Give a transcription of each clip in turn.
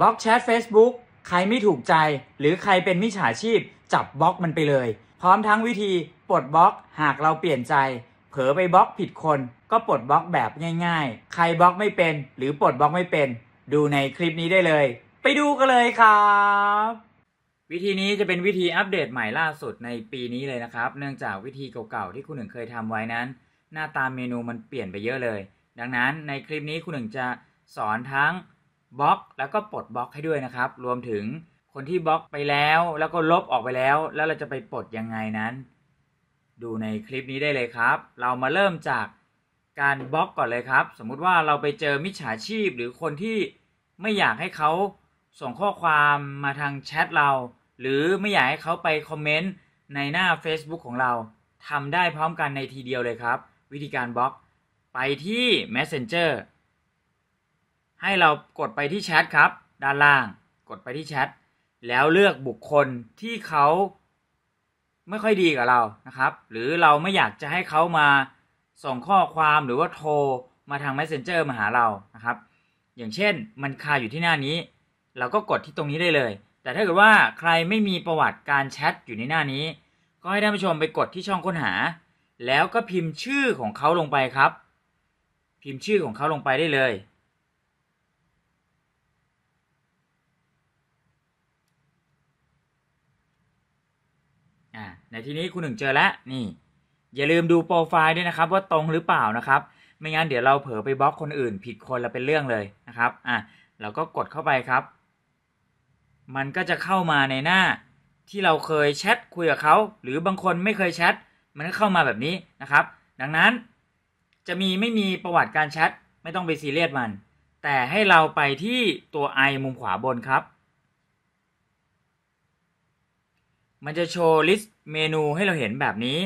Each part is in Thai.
บล็อกแชท Facebook ใครไม่ถูกใจ หรือใครเป็นมิจฉาชีพ จับบล็อกมันไปเลย พร้อมทั้งวิธีปลดบล็อกหากเราเปลี่ยนใจ เผลอไปบล็อกผิดคน ก็ปลดบล็อกแบบง่ายๆ ใครบล็อกไม่เป็น หรือปลดบล็อกไม่เป็น ดูในคลิปนี้ได้เลย ไปดูกันเลยครับ วิธีนี้จะเป็นวิธีอัปเดตใหม่ล่าสุดในปีนี้เลยนะครับ เนื่องจากวิธีเก่าๆที่คุณหนึ่งเคยทำไว้นั้น หน้าตาเมนูมันเปลี่ยนไปเยอะเลย ดังนั้นในคลิปนี้คุณหนึ่งจะสอนทั้งบล็อกแล้วก็ปลดบล็อก ให้ด้วยนะครับ รวมถึงคนที่บล็อกไปแล้วแล้วก็ลบออกไปแล้ว แล้วเราจะไปปลดยังไงนั้น ดูในคลิปนี้ได้เลยครับ เรามาเริ่มจากการบล็อกก่อนเลยครับ สมมุติว่าเราไปเจอมิจฉาชีพหรือคนที่ไม่อยากให้เขาส่งข้อความมาทางแชทเรา หรือไม่อยากให้เขาไปคอมเมนต์ในหน้า Facebook ของเราทำได้พร้อมกันในทีเดียวเลยครับ วิธีการบล็อกไปที่ Messenger ให้เรากดไปที่แชทครับด้านล่างกดไปที่แชทแล้วเลือกบุคคลที่เขาไม่ค่อยดีกับเรานะครับ หรือเราไม่อยากจะให้เขามาส่งข้อความหรือว่าโทรมาทาง messenger มาหาเรานะครับ อย่างเช่นมันคาอยู่ที่หน้านี้ เราก็กดที่ตรงนี้ได้เลย แต่ถ้าเกิดว่าใครไม่มีประวัติการแชทอยู่ในหน้านี้ ก็ให้ท่านผู้ชมไปกดที่ช่องค้นหา แล้วก็พิมพ์ชื่อของเขาลงไปครับ พิมพ์ชื่อของเขาลงไปได้เลยในที่นี้คุณหนึ่งเจอแล้วนี่ อย่าลืมดูโปรไฟล์ด้วยนะครับว่าตรงหรือเปล่านะครับ ไม่งั้น เดี๋ยวเราเผลอไปบล็อกคนอื่นผิดคนเราเป็นเรื่องเลยนะครับอ่ะเราก็กดเข้าไปครับ มันก็จะเข้ามาในหน้าที่เราเคยแชทคุยกับเขาหรือบางคนไม่เคยแชทมันก็เข้ามาแบบนี้นะครับ ดังนั้น จะมีไม่มีประวัติการแชทไม่ต้องไปซีเรียสมัน แต่ให้เราไปที่ตัว i มุมขวาบนครับมันจะโชว์ลิสต์เมนูให้เราเห็นแบบนี้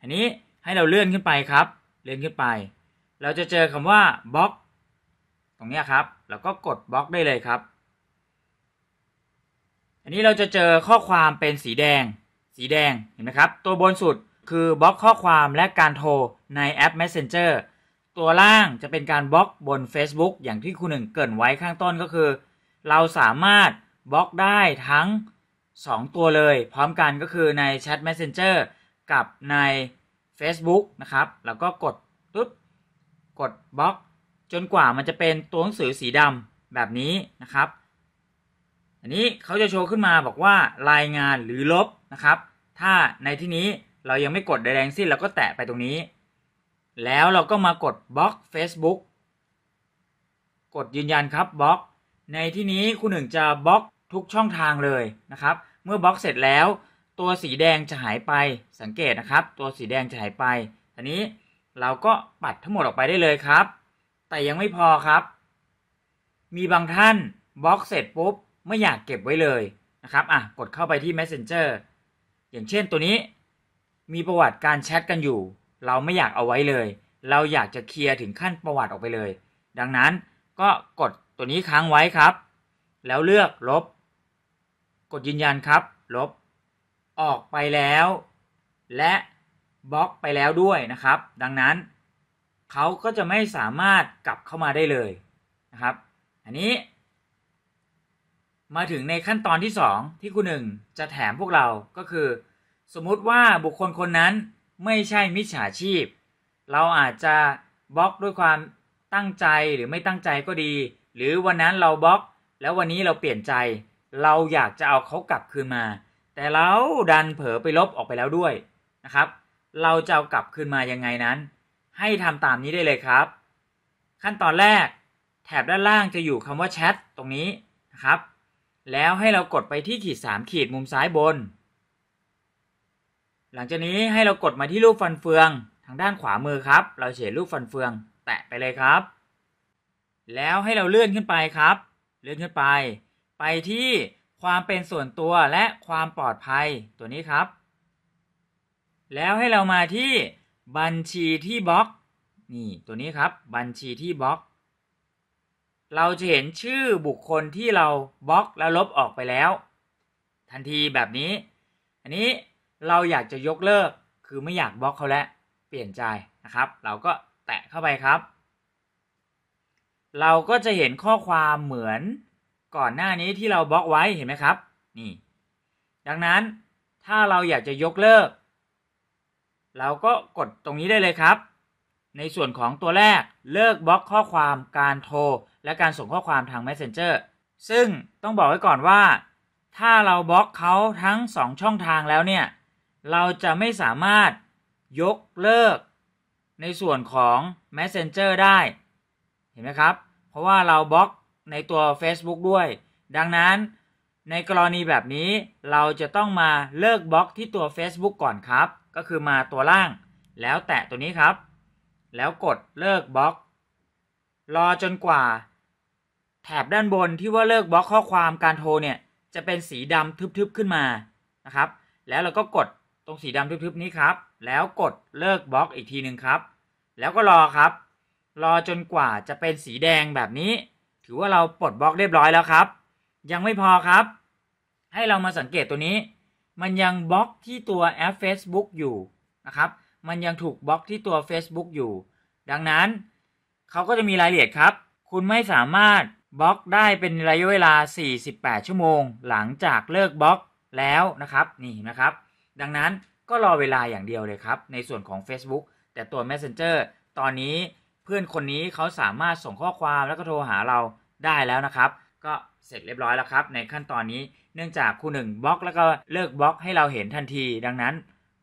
อันนี้ให้เราเลื่อนขึ้นไปครับ เลื่อนขึ้นไป เราจะเจอคำว่าบล็อก ตรงนี้ครับ แล้วก็กดบล็อก ได้เลยครับ อันนี้เราจะเจอข้อความเป็นสีแดง สีแดง เห็นไหมครับ ตัวบนสุดคือบล็อกข้อความและการโทรในแอป Messenger ตัวล่างจะเป็นการบล็อกบน Facebook อย่างที่คุณหนึ่งเกินไว้ข้างต้นก็คือเราสามารถบล็อกได้ทั้ง2ตัวเลยพร้อมกันก็คือใน Chat Messenger กับใน Facebook นะครับ แล้วก็กดปุ๊บกดบล็อก จนกว่ามันจะเป็นตัวหนังสือสีดำแบบนี้นะครับ อันนี้เขาจะโชว์ขึ้นมาบอกว่ารายงานหรือลบนะครับ ถ้าในที่นี้เรายังไม่กดใดงสิ้นเราก็แตะไปตรงนี้ แล้วเราก็มากดบล็อก Facebook กดยืนยันครับบล็อก ในที่นี้คุณหนึ่งจะบล็อกทุกช่องทางเลยนะครับ เมื่อบล็อกเสร็จแล้ว ตัวสีแดงจะหายไปสังเกตนะครับ ตัวสีแดงจะหายไปทีนี้เราก็ปัดทั้งหมดออกไปได้เลยครับ แต่ยังไม่พอครับมีบางท่านบล็อกเสร็จปุ๊บไม่อยากเก็บไว้เลยนะครับอ่ะกดเข้าไปที่ messenger อย่างเช่นตัวนี้มีประวัติการแชทกันอยู่ เราไม่อยากเอาไว้เลย เราอยากจะเคลียร์ถึงขั้นประวัติออกไปเลย ดังนั้นก็กดตัวนี้ค้างไว้ครับ แล้วเลือกลบกดยืนยันครับ ลบออกไปแล้ว และบล็อกไปแล้วด้วยนะครับ ดังนั้น เขาก็จะไม่สามารถกลับเข้ามาได้เลยนะครับ อันนี้ มาถึงในขั้นตอนที่ 2 ที่คุณหนึ่งจะแถมพวกเราก็คือ สมมุติว่าบุคคลคนนั้นไม่ใช่มิจฉาชีพ เราอาจจะบล็อกด้วยความตั้งใจหรือไม่ตั้งใจก็ดี หรือวันนั้นเราบล็อก แล้ววันนี้เราเปลี่ยนใจเราอยากจะเอาเขากลับคืนมา แต่เราดันเผลอไปลบออกไปแล้วด้วยนะครับ เราจะเอากลับคืนมายังไงนั้น ให้ทำตามนี้ได้เลยครับ ขั้นตอนแรกแถบด้านล่างจะอยู่คำว่าแชทตรงนี้นะครับ แล้วให้เรากดไปที่ขีด3ขีดมุมซ้ายบน หลังจากนี้ให้เรากดมาที่รูปฟันเฟืองทางด้านขวามือครับ เราเฉดรูปฟันเฟือง แตะไปเลยครับ แล้วให้เราเลื่อนขึ้นไปครับ เลื่อนขึ้นไปไปที่ความเป็นส่วนตัวและความปลอดภัยตัวนี้ครับ แล้วให้เรามาที่บัญชีที่บล็อก นี่ตัวนี้ครับบัญชีที่บล็อก เราจะเห็นชื่อบุคคลที่เราบล็อกแล้วลบออกไปแล้ว ทันทีแบบนี้ อันนี้เราอยากจะยกเลิกคือไม่อยากบล็อกเขาแล้วเปลี่ยนใจนะครับเราก็แตะเข้าไปครับ เราก็จะเห็นข้อความเหมือนก่อนหน้านี้ที่เราบล็อกไว้เห็นไหมครับนี่ดังนั้นถ้าเราอยากจะยกเลิก เราก็กดตรงนี้ได้เลยครับ ในส่วนของตัวแรกเลิกบล็อกข้อความการโทรและการส่งข้อความทาง Messenger ซึ่งต้องบอกไว้ก่อนว่า ถ้าเราบล็อกเขาทั้ง 2 ช่องทางแล้วเนี่ยเราจะไม่สามารถยกเลิกในส่วนของ Messenger ได้เห็นไหมครับ เพราะว่าเราบล็อกในตัว Facebook ด้วย ดังนั้นในกรณีแบบนี้ เราจะต้องมาเลิกบล็อกที่ตัว Facebook ก่อนครับ ก็คือมาตัวล่าง แล้วแตะตัวนี้ครับ แล้วกดเลิกบล็อกรอจนกว่า แถบด้านบนที่ว่าเลิกบล็อกข้อความการโทรเนี่ยจะเป็นสีดำทึบๆขึ้นมานะครับ แล้วเราก็กดตรงสีดำทึบๆนี้ครับ แล้วกดเลิกบล็อกอีกทีหนึ่งครับ แล้วก็รอครับรอจนกว่าจะเป็นสีแดงแบบนี้ถือ ว่า เราปลดบล็อกเรียบร้อยแล้วครับ ยังไม่พอครับ ให้เรามาสังเกตตัวนี้ มันยังบล็อกที่ตัวแอป Facebook อยู่นะครับ มันยังถูกบล็อกที่ตัว Facebook อยู่ ดังนั้น เขาก็จะมีรายละเอียดครับ คุณไม่สามารถบล็อกได้เป็นระยะเวลา 48 ชั่วโมง หลังจากเลิกบล็อกแล้วนะครับนี่นะครับ ดังนั้นก็รอเวลาอย่างเดียวเลยครับ ในส่วนของ Facebook แต่ตัว Messenger ตอนนี้พื่อนคนนี้เขาสามารถส่งข้อความแล้วก็โทรหาเราได้แล้วนะครับ ก็เสร็จเรียบร้อยแล้วครับในขั้นตอนนี้เนื่องจากครูหนึ่งบล็อก แล้วก็เลิกบล็อกให้เราเห็นทันทีดังนั้น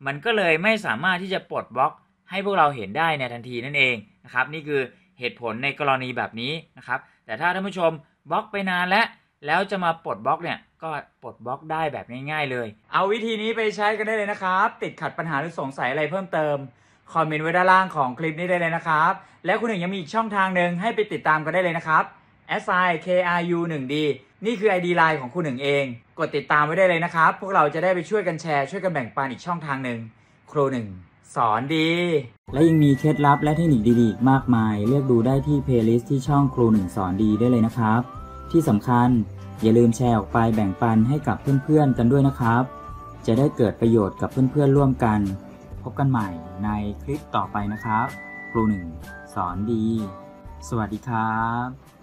มันก็เลยไม่สามารถที่จะปลดบล็อก ให้พวกเราเห็นได้ในทันทีนั่นเองนะครับนี่คือเหตุผลในกรณีแบบนี้นะครับแต่ถ้าท่านผู้ชมบล็อกไปนานแล้วแล้วจะมาปลดบล็อกเนี่ยก็ปลดบล็อกได้แบบง่าย ๆ เลย เอาวิธีนี้ไปใช้กันได้เลยนะครับ ติดขัดปัญหาหรือสงสัยอะไรเพิ่มเติมคอมเมนต์ไว้ด้านล่างของคลิปนี้ได้เลยนะครับ และคุณหนึ่งยังมีอีกช่องทางหนึ่งให้ไปติดตามกันได้เลยนะครับ s i k r u 1 d นี่คือ ID Line ของคุณหนึ่งเอง กดติดตามไว้ได้เลยนะครับ พวกเราจะได้ไปช่วยกันแชร์ ช่วยกันแบ่งปันอีกช่องทางหนึ่งครูหนึ่งสอนดี และยังมีเคล็ดลับและเทคนิคดี ๆ มากมาย เลือกดูได้ที่เพลย์ลิสต์ที่ช่องครูหนึ่งสอนดีได้เลยนะครับ ที่สำคัญอย่าลืมแชร์ออกไปแบ่งปันให้กับเพื่อนๆ กันด้วยนะครับ จะได้เกิดประโยชน์กับเพื่อนๆร่วมกันพบกันใหม่ในคลิปต่อไปนะครับ ครูหนึ่งสอนดี สวัสดีครับ